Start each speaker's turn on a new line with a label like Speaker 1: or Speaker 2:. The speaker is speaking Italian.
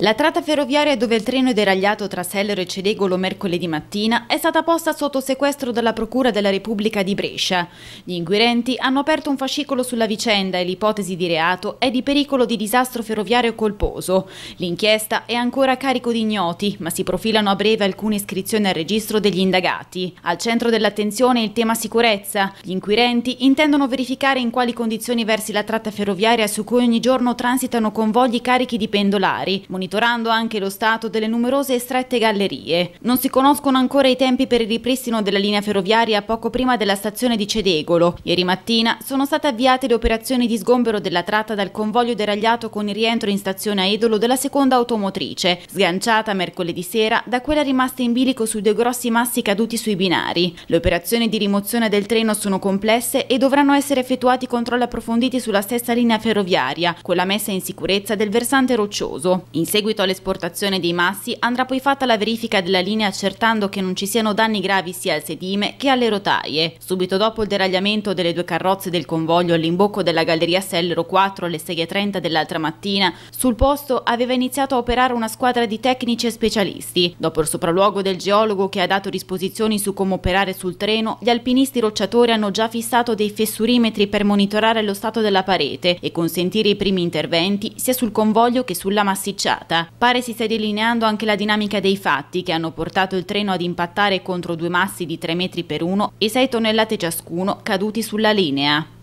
Speaker 1: La tratta ferroviaria dove il treno è deragliato tra Sellero e Cedegolo mercoledì mattina è stata posta sotto sequestro dalla Procura della Repubblica di Brescia. Gli inquirenti hanno aperto un fascicolo sulla vicenda e l'ipotesi di reato è di pericolo di disastro ferroviario colposo. L'inchiesta è ancora a carico di ignoti, ma si profilano a breve alcune iscrizioni al registro degli indagati. Al centro dell'attenzione è il tema sicurezza. Gli inquirenti intendono verificare in quali condizioni versi la tratta ferroviaria su cui ogni giorno transitano convogli carichi di pendolari, monitorando monitorando anche lo stato delle numerose e strette gallerie. Non si conoscono ancora i tempi per il ripristino della linea ferroviaria poco prima della stazione di Cedegolo. Ieri mattina sono state avviate le operazioni di sgombero della tratta dal convoglio deragliato con il rientro in stazione a Edolo della seconda automotrice, sganciata mercoledì sera da quella rimasta in bilico sui due grossi massi caduti sui binari. Le operazioni di rimozione del treno sono complesse e dovranno essere effettuati controlli approfonditi sulla stessa linea ferroviaria, con la messa in sicurezza del versante roccioso. In seguito all'esportazione dei massi andrà poi fatta la verifica della linea accertando che non ci siano danni gravi sia al sedime che alle rotaie. Subito dopo il deragliamento delle due carrozze del convoglio all'imbocco della galleria Sellero 4 alle 6.30 dell'altra mattina, sul posto aveva iniziato a operare una squadra di tecnici e specialisti. Dopo il sopralluogo del geologo che ha dato disposizioni su come operare sul treno, gli alpinisti rocciatori hanno già fissato dei fessurimetri per monitorare lo stato della parete e consentire i primi interventi sia sul convoglio che sulla massicciata data. Pare si stia delineando anche la dinamica dei fatti che hanno portato il treno ad impattare contro due massi di 3 metri per uno e 6 tonnellate ciascuno caduti sulla linea.